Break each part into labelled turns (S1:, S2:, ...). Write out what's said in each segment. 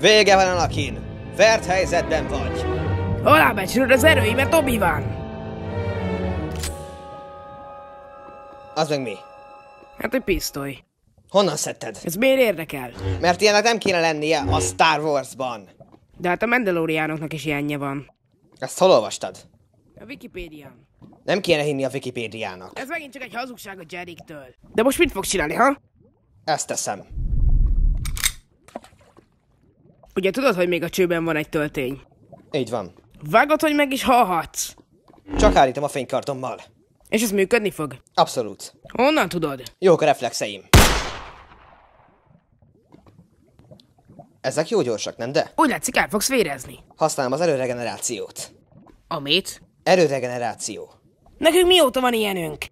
S1: Vége van Anakin! Vert helyzetben vagy! Alábecsülöd az erőimet, obi van. Az meg mi? Hát egy pisztoly. Honnan szedted? Ez miért érdekel? Mert ilyenek nem kéne lennie a Star Wars-ban. De hát a Mandalorianoknak is ilyenje van. Ezt hol olvastad? A Wikipédián. Nem kéne hinni a Wikipédiának. Ez megint csak egy hazugság a Jeriktől. De most mit fogsz csinálni, ha? Ezt teszem. Ugye tudod, hogy még a csőben van egy töltény? Így van. Vágod, hogy meg is hallhatsz? Csak állítom a fénykartommal. És ez működni fog? Abszolút. Honnan tudod? Jók a reflexeim. Ezek jó gyorsak, nem de? Úgy látszik, el fogsz vérezni. Használom az erőregenerációt. Amit? Erőregeneráció. Nekünk mióta van ilyenünk?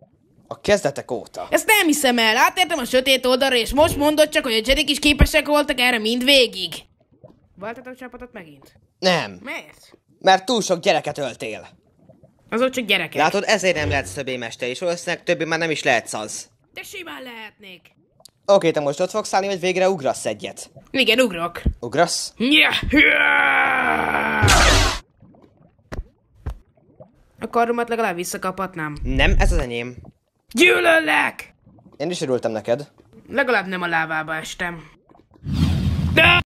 S1: A kezdetek óta. Ezt nem hiszem el, átértem a sötét oldalra, és most mondod csak, hogy a Jedik is képesek voltak erre mind végig. Váltatok csapatot megint? Nem. Miért? Mert túl sok gyereket öltél. Azok csak gyerekek. Látod, ezért nem lehet többé mester, és valószínűleg többé már nem is lehetsz az. De simán lehetnék. Oké, te most ott fogsz állni, hogy végre ugrasz egyet? Igen, ugrok. Ugrasz? Yeah. A karomat legalább visszakaphatnám. Nem, ez az enyém. Gyűlöllek! Én is örültem neked. Legalább nem a lávába estem. De!